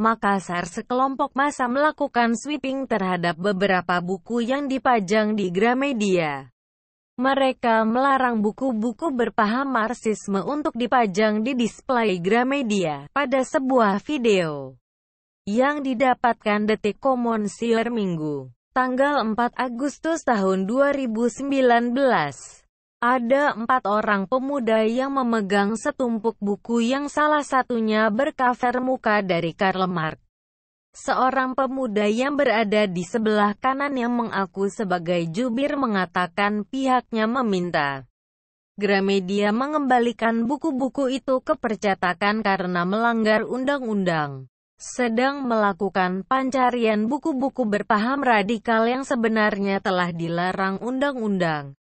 Makassar sekelompok massa melakukan sweeping terhadap beberapa buku yang dipajang di Gramedia. Mereka melarang buku-buku berpaham Marxisme untuk dipajang di display Gramedia pada sebuah video yang didapatkan detik Common Minggu, tanggal 4 Agustus tahun 2019. Ada empat orang pemuda yang memegang setumpuk buku yang salah satunya bercover muka dari Karl Marx. Seorang pemuda yang berada di sebelah kanan yang mengaku sebagai jubir mengatakan pihaknya meminta Gramedia mengembalikan buku-buku itu ke percetakan karena melanggar undang-undang. Sedang melakukan pancarian buku-buku berpaham radikal yang sebenarnya telah dilarang undang-undang.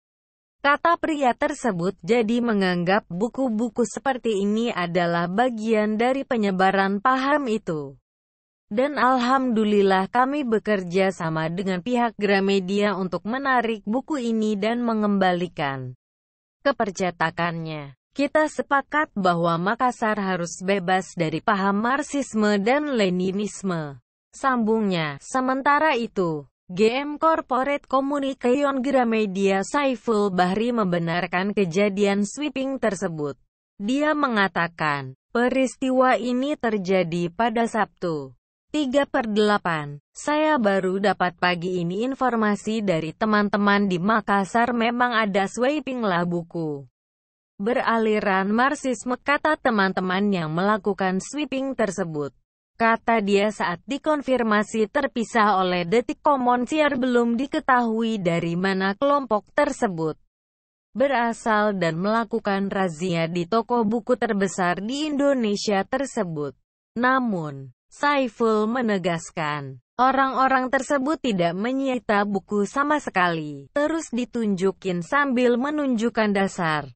Kata pria tersebut jadi menganggap buku-buku seperti ini adalah bagian dari penyebaran paham itu. Dan alhamdulillah kami bekerja sama dengan pihak Gramedia untuk menarik buku ini dan mengembalikan kepercetakannya. Kita sepakat bahwa Makassar harus bebas dari paham Marxisme dan Leninisme. Sambungnya, sementara itu, GM Corporate Communication Gramedia Saiful Bahri membenarkan kejadian sweeping tersebut. Dia mengatakan, peristiwa ini terjadi pada Sabtu. 3 per 8. Saya baru dapat pagi ini informasi dari teman-teman di Makassar memang ada sweeping lah buku. Beraliran Marsisme kata teman-teman yang melakukan sweeping tersebut. Kata dia saat dikonfirmasi terpisah oleh detik komonsiar belum diketahui dari mana kelompok tersebut berasal dan melakukan razia di toko buku terbesar di Indonesia tersebut. Namun, Saiful menegaskan, orang-orang tersebut tidak menyita buku sama sekali, terus ditunjukin sambil menunjukkan dasar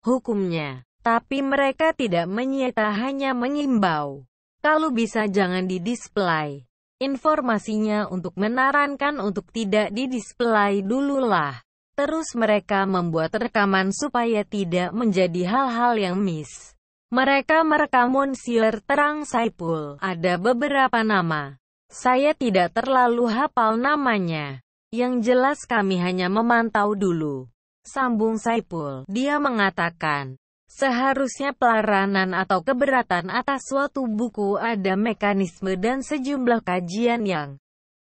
hukumnya. Tapi mereka tidak menyita hanya mengimbau. Kalau bisa jangan di display Informasinya untuk menarankan untuk tidak di didisplay dululah. Terus mereka membuat rekaman supaya tidak menjadi hal-hal yang miss. Mereka merekam Monsieur Terang Saipul. Ada beberapa nama. Saya tidak terlalu hafal namanya. Yang jelas kami hanya memantau dulu. Sambung Saipul, dia mengatakan, Seharusnya pelarangan atau keberatan atas suatu buku ada mekanisme dan sejumlah kajian yang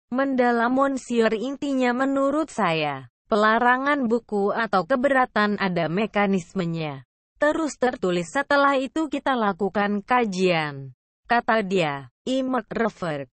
mendalam Monsieur intinya menurut saya. Pelarangan buku atau keberatan ada mekanismenya. Terus tertulis setelah itu kita lakukan kajian. Kata dia, Imak Refer.